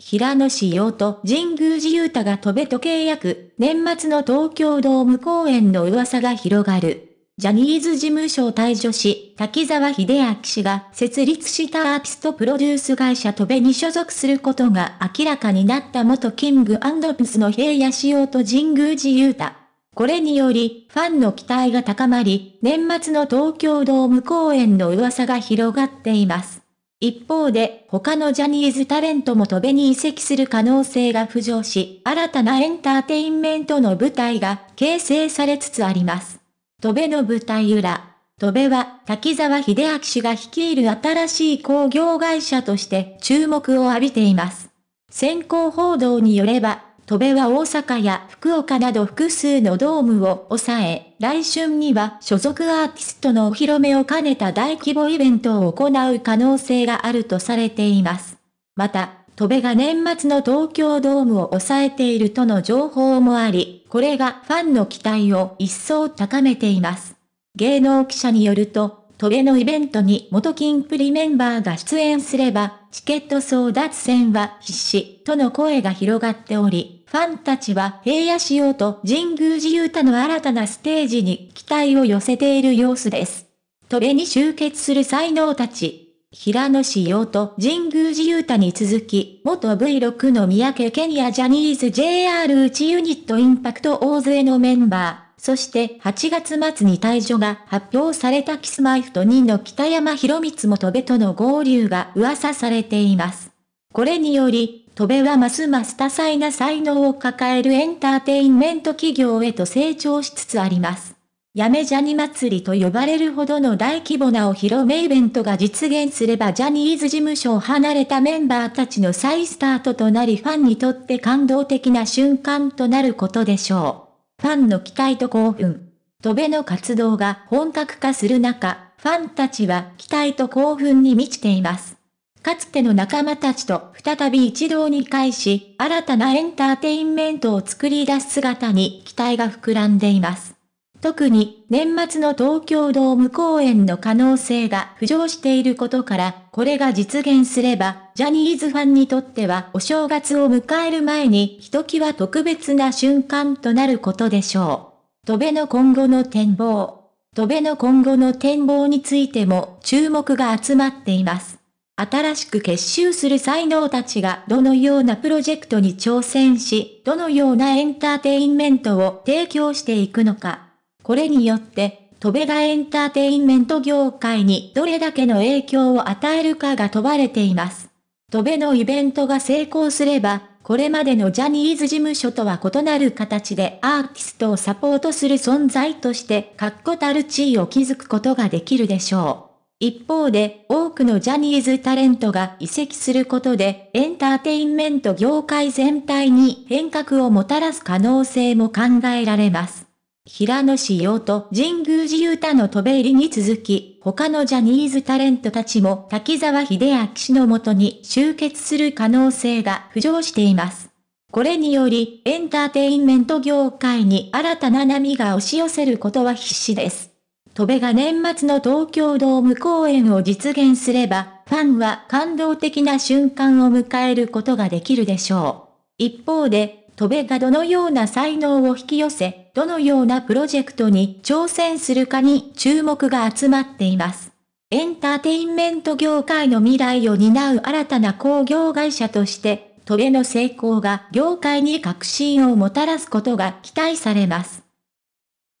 平野紫用と神宮寺勇太が飛べと契約、年末の東京ドーム公演の噂が広がる。ジャニーズ事務所を退所し、滝沢秀明氏が設立したアーティストプロデュース会社戸べに所属することが明らかになった元キングプスの平野紫耀と神宮寺勇太。これにより、ファンの期待が高まり、年末の東京ドーム公演の噂が広がっています。一方で、他のジャニーズタレントも戸べに移籍する可能性が浮上し、新たなエンターテインメントの舞台が形成されつつあります。戸べの舞台裏。戸べは、滝沢秀明氏が率いる新しい工業会社として注目を浴びています。先行報道によれば、戸部は大阪や福岡など複数のドームを抑え、来春には所属アーティストのお披露目を兼ねた大規模イベントを行う可能性があるとされています。また、戸部が年末の東京ドームを抑えているとの情報もあり、これがファンの期待を一層高めています。芸能記者によると、渡米のイベントに元金プリメンバーが出演すれば、チケット争奪戦は必至、との声が広がっており、ファンたちは平野仕様と神宮寺勇太の新たなステージに期待を寄せている様子です。渡米に集結する才能たち。平野仕様と神宮寺雄太に続き、元 V6 の三宅ケニアジャニーズ JR 内ユニットインパクト大勢のメンバー。そして8月末に退場が発表されたキスマイフト2の北山博光も戸部との合流が噂されています。これにより、戸部はますます多彩な才能を抱えるエンターテインメント企業へと成長しつつあります。やめジャニ祭りと呼ばれるほどの大規模なお披露目イベントが実現すればジャニーズ事務所を離れたメンバーたちの再スタートとなりファンにとって感動的な瞬間となることでしょう。ファンの期待と興奮。戸辺の活動が本格化する中、ファンたちは期待と興奮に満ちています。かつての仲間たちと再び一堂に会し、新たなエンターテインメントを作り出す姿に期待が膨らんでいます。特に年末の東京ドーム公演の可能性が浮上していることから、これが実現すれば、ジャニーズファンにとってはお正月を迎える前にひときわ特別な瞬間となることでしょう。戸辺の今後の展望。戸辺の今後の展望についても注目が集まっています。新しく結集する才能たちがどのようなプロジェクトに挑戦し、どのようなエンターテインメントを提供していくのか。これによって、戸部がエンターテインメント業界にどれだけの影響を与えるかが問われています。戸部のイベントが成功すれば、これまでのジャニーズ事務所とは異なる形でアーティストをサポートする存在として確固たる地位を築くことができるでしょう。一方で、多くのジャニーズタレントが移籍することで、エンターテインメント業界全体に変革をもたらす可能性も考えられます。平野紫耀と神宮寺勇太の渡米入りに続き、他のジャニーズタレントたちも滝沢秀明氏のもとに集結する可能性が浮上しています。これにより、エンターテインメント業界に新たな波が押し寄せることは必至です。戸部が年末の東京ドーム公演を実現すれば、ファンは感動的な瞬間を迎えることができるでしょう。一方で、戸部がどのような才能を引き寄せ、どのようなプロジェクトに挑戦するかに注目が集まっています。エンターテインメント業界の未来を担う新たな工業会社として、トベの成功が業界に革新をもたらすことが期待されます。